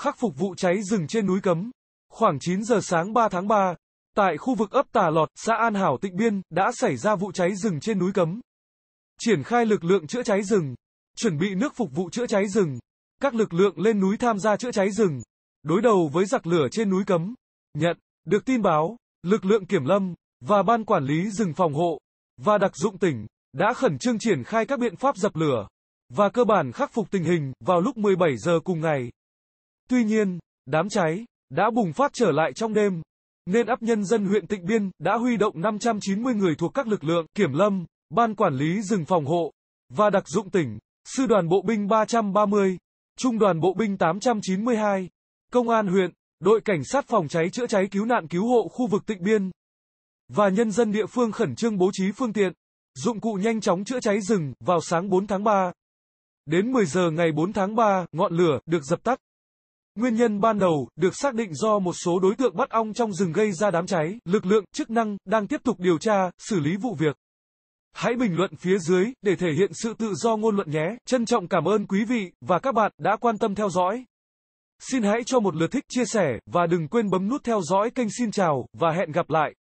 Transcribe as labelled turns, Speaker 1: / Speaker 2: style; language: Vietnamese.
Speaker 1: khắc phục vụ cháy rừng trên núi Cấm. Khoảng 9 giờ sáng 3 tháng 3, tại khu vực ấp Tà Lọt, xã An Hảo, Tịnh Biên, đã xảy ra vụ cháy rừng trên núi Cấm. Triển khai lực lượng chữa cháy rừng, chuẩn bị nước phục vụ chữa cháy rừng, các lực lượng lên núi tham gia chữa cháy rừng, đối đầu với giặc lửa trên núi Cấm. Nhận được tin báo, lực lượng kiểm lâm và ban quản lý rừng phòng hộ và đặc dụng tỉnh đã khẩn trương triển khai các biện pháp dập lửa và cơ bản khắc phục tình hình vào lúc 17 giờ cùng ngày. Tuy nhiên, đám cháy đã bùng phát trở lại trong đêm, nên ấp nhân dân huyện Tịnh Biên đã huy động 590 người thuộc các lực lượng kiểm lâm, ban quản lý rừng phòng hộ và đặc dụng tỉnh, sư đoàn bộ binh 330, trung đoàn bộ binh 892, công an huyện, đội cảnh sát phòng cháy chữa cháy cứu nạn cứu hộ khu vực Tịnh Biên và nhân dân địa phương khẩn trương bố trí phương tiện, dụng cụ nhanh chóng chữa cháy rừng vào sáng 4 tháng 3. Đến 10 giờ ngày 4 tháng 3, ngọn lửa được dập tắt. Nguyên nhân ban đầu được xác định do một số đối tượng bắt ong trong rừng gây ra đám cháy. Lực lượng chức năng đang tiếp tục điều tra, xử lý vụ việc. Hãy bình luận phía dưới để thể hiện sự tự do ngôn luận nhé. Trân trọng cảm ơn quý vị và các bạn đã quan tâm theo dõi. Xin hãy cho một lượt thích chia sẻ và đừng quên bấm nút theo dõi kênh xin chào và hẹn gặp lại.